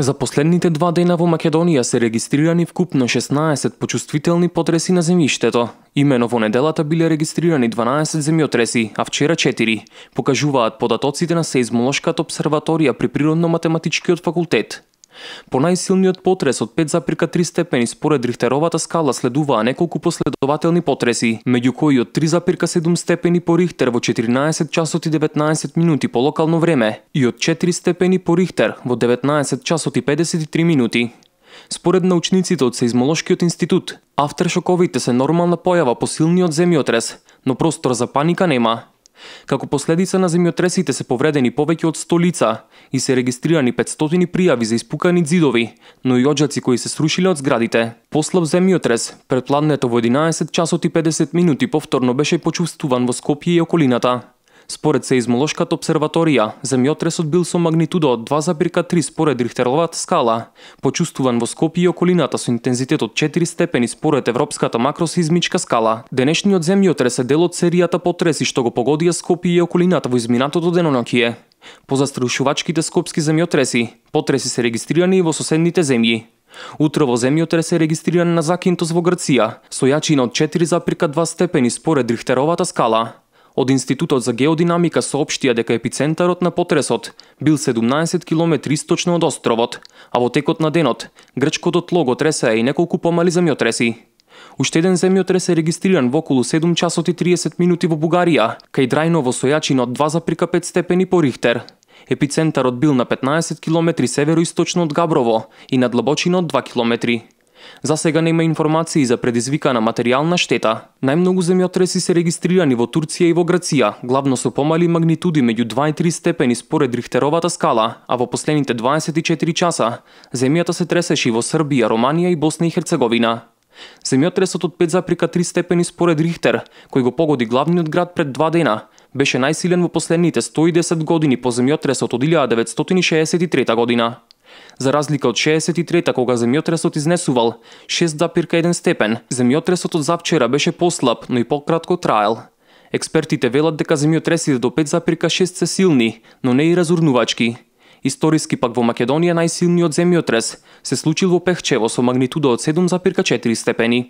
За последните два дена во Македонија се регистрирани вкупно 16 почувствителни потреси на земјиштето. Имено во неделата биле регистрирани 12 земјотреси, а вчера 4, покажуваат податоците на Сеизмолошката обсерваторија при Природно-математичкиот факултет. По најсилниот потрес од 5,3 степени според Рихтеровата скала следуваа неколку последователни потреси, меѓу кои од 3,7 степени по Рихтер во 14 часот и 19 минути по локално време и од 4 степени по Рихтер во 19 часот и 53 минути. Според научниците од Сеизмолошкиот институт, авторшоковите се нормална појава по силниот земјотрес, но простор за паника нема. Како последица на земјотресите се повредени повеќе од 100 лица и се регистрирани 500 пријави за испукани зидови, но и оджаци кои се срушиле од зградите. Послаб земјотрес, предпладнето во 11 часот и 50 минути повторно беше почувствуван во Скопје и околината. Според сеизмолошката обсерваторија, земјотресот бил со магнитуда од 2,3 според Рихтерловат скала, почувствуван во Скопје и околината со интензитет од 4 степени според Европската макросизмичка скала. Денешниот земјотрес е дел од серијата потреси што го погодија Скопје и околината во изминатото деноноќие. По застрашувачките скопски земјотреси, потреси се регистрирани и во соседните земји. Утре во земјотрес е регистриран на Закинтос во Грција, со јачина од 4,2 степени според Рихтеровата скала. Од Институтот за геодинамика соопштија дека епицентарот на потресот бил 17 км источно од островот, а во текот на денот грчкото тло го тресае и неколку помали земјотреси. Уште еден земјотрес е регистриран во околу 7 часот и 30 минути во Бугарија, кај Драјново во сојачина од 2,5 степени по Рихтер. Епицентарот бил на 15 км североисточно од Габрово и на длабочина од 2 км. За сега нема информации за предизвикана материјална штета. Најмногу земјотреси се регистрирани во Турција и во Грција, главно со помали магнитуди меѓу 2 и 3 степени според Рихтеровата скала, а во последните 24 часа земјата се тресеше и во Србија, Романија и Босна и Херцеговина. Земјотресот од 5,3 степени според Рихтер, кој го погоди главниот град пред два дена, беше најсилен во последните 110 години по земјотресот од 1963 година. За разлика од 63-та кога земјотресот изнесувал 6,1 степен, земјотресот од завчера беше послаб, но и пократко траел. Експертите велат дека земјотресите до 5,6 се силни, но не и разурнувачки. Историски пак во Македонија најсилниот земјотрес се случил во Пехчево со магнитуда од 7,4 степени.